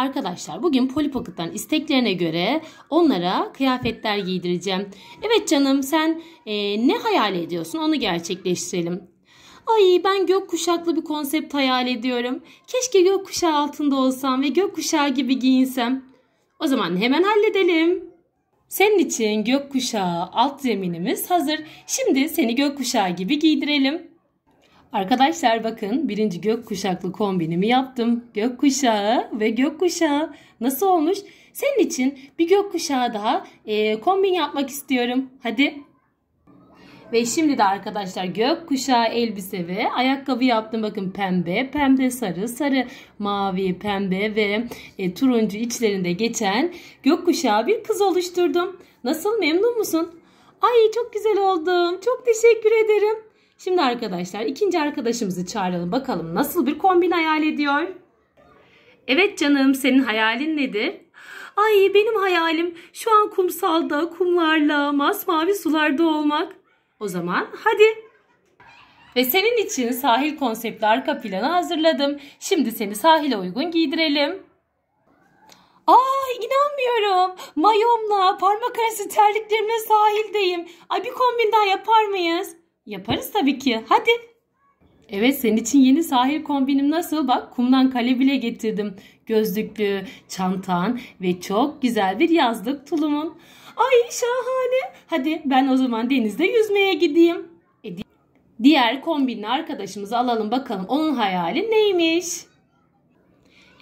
Arkadaşlar bugün Polipakıt'tan isteklerine göre onlara kıyafetler giydireceğim. Evet canım sen e, ne hayal ediyorsun onu gerçekleştirelim. Ay ben gökkuşaklı bir konsept hayal ediyorum. Keşke gökkuşağı altında olsam ve gökkuşağı gibi giyinsem. O zaman hemen halledelim. Senin için gökkuşağı alt zeminimiz hazır. Şimdi seni gökkuşağı gibi giydirelim. Arkadaşlar bakın birinci gökkuşaklı kombinimi yaptım. Gökkuşağı ve gökkuşağı nasıl olmuş? Senin için bir gökkuşağı daha e, kombin yapmak istiyorum. Hadi. Ve şimdi de arkadaşlar gökkuşağı elbise ve ayakkabı yaptım. Bakın pembe, pembe sarı, sarı, mavi, pembe ve e, turuncu içlerinde geçen gökkuşağı bir kız oluşturdum. Nasıl memnun musun? Ay çok güzel oldum. Çok teşekkür ederim. Şimdi arkadaşlar ikinci arkadaşımızı çağıralım. Bakalım nasıl bir kombin hayal ediyor? Evet canım senin hayalin nedir? Ay benim hayalim şu an kumsalda, kumlarla, masmavi sularda olmak. O zaman hadi. Ve senin için sahil konseptli arka planı hazırladım. Şimdi seni sahile uygun giydirelim. Aa inanmıyorum. Mayomla, parmak arası terliklerimle sahildeyim. Ay bir kombin daha yapar mıyız? Yaparız tabii ki. Hadi. Evet senin için yeni sahil kombinim nasıl? Bak kumdan kale bile getirdim. Gözlüklü, çantan ve çok güzel bir yazlık tulumun. Ay şahane. Hadi ben o zaman denizde yüzmeye gideyim. E, di diğer kombinli arkadaşımızı alalım bakalım onun hayali neymiş?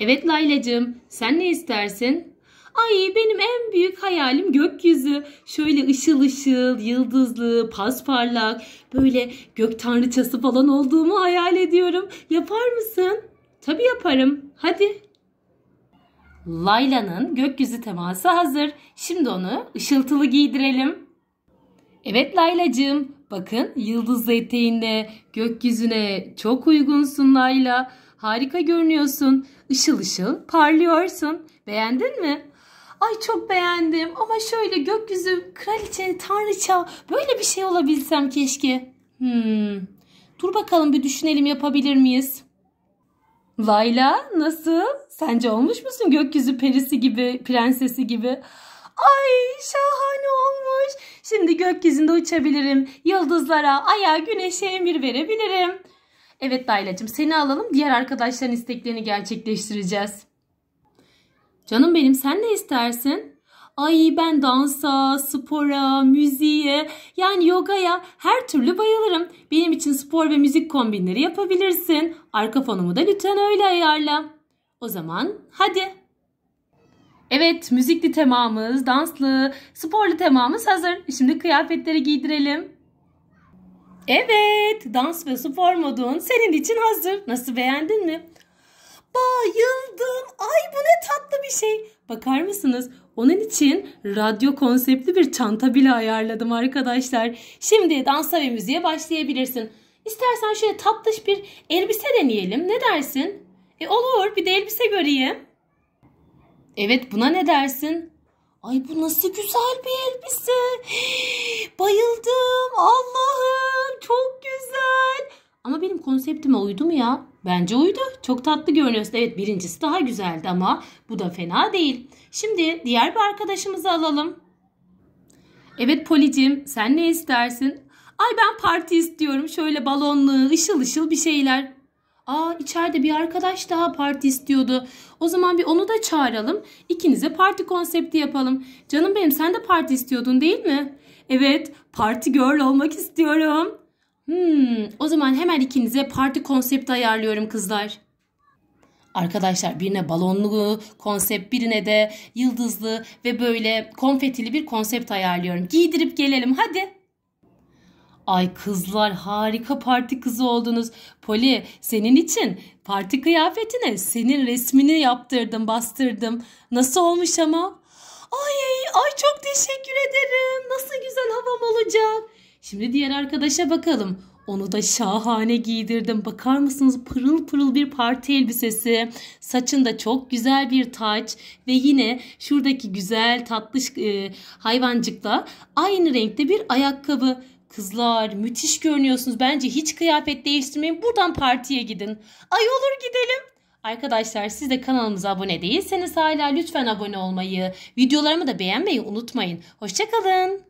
Evet Laylacığım sen ne istersin? Ay benim en büyük hayalim gökyüzü. Şöyle ışıl ışıl, yıldızlı, pasparlak, böyle gök tanrıçası falan olduğumu hayal ediyorum. Yapar mısın? Tabii yaparım. Hadi Layla'nın gökyüzü teması hazır. Şimdi onu ışıltılı giydirelim. Evet Laylacığım, bakın yıldızlı eteğinde gökyüzüne çok uygunsun Layla. Harika görünüyorsun. Işıl ışıl parlıyorsun. Beğendin mi? ay çok beğendim ama şöyle gökyüzü, kraliçe, tanrıça böyle bir şey olabilsem keşke. Hmm. Dur bakalım bir düşünelim yapabilir miyiz? Layla nasıl? Sence olmuş musun gökyüzü perisi gibi, prensesi gibi? Ay şahane olmuş. Şimdi gökyüzünde uçabilirim. Yıldızlara, aya, güneşe emir verebilirim. Evet Laylacığım seni alalım. Diğer arkadaşların isteklerini gerçekleştireceğiz. Canım benim sen ne istersin? Ay ben dansa, spora, müziğe yani yogaya her türlü bayılırım. Benim için spor ve müzik kombinleri yapabilirsin. Arka fonumu da lütfen öyle ayarla. O zaman hadi. Evet müzikli temamız, danslı, sporlu temamız hazır. Şimdi kıyafetleri giydirelim. Evet dans ve spor modun senin için hazır. Nasıl beğendin mi? Bayıldım. Ay bu ne tatlı bir şey. Bakar mısınız? Onun için radyo konseptli bir çanta bile ayarladım arkadaşlar. Şimdi dansa ve müziğe başlayabilirsin. İstersen şöyle tatlış bir elbise deneyelim. Ne dersin? E olur bir de elbise göreyim. Evet buna ne dersin? Ay bu nasıl güzel bir elbise. Bayıldım Allah'ım çok güzel konseptime uydu mu ya? Bence uydu. Çok tatlı görünüyorsun. Evet birincisi daha güzeldi ama bu da fena değil. Şimdi diğer bir arkadaşımızı alalım. Evet Policim sen ne istersin? Ay ben parti istiyorum. Şöyle balonlu, ışıl ışıl bir şeyler. Aa içeride bir arkadaş daha parti istiyordu. O zaman bir onu da çağıralım. İkinize parti konsepti yapalım. Canım benim sen de parti istiyordun değil mi? Evet parti girl olmak istiyorum. Hmm, o zaman hemen ikinize parti konsepti ayarlıyorum kızlar. Arkadaşlar birine balonlu konsept birine de yıldızlı ve böyle konfetili bir konsept ayarlıyorum. Giydirip gelelim hadi. Ay kızlar harika parti kızı oldunuz. Poli senin için parti kıyafetine senin resmini yaptırdım bastırdım. Nasıl olmuş ama? Ay ay çok teşekkür ederim. Nasıl güzel havam olacak. Şimdi diğer arkadaşa bakalım. Onu da şahane giydirdim. Bakar mısınız pırıl pırıl bir parti elbisesi. Saçında çok güzel bir taç. Ve yine şuradaki güzel tatlış e, hayvancıkla aynı renkte bir ayakkabı. Kızlar müthiş görünüyorsunuz. Bence hiç kıyafet değiştirmeyin. Buradan partiye gidin. Ay olur gidelim. Arkadaşlar siz de kanalımıza abone değilseniz hala lütfen abone olmayı, videolarımı da beğenmeyi unutmayın. Hoşçakalın.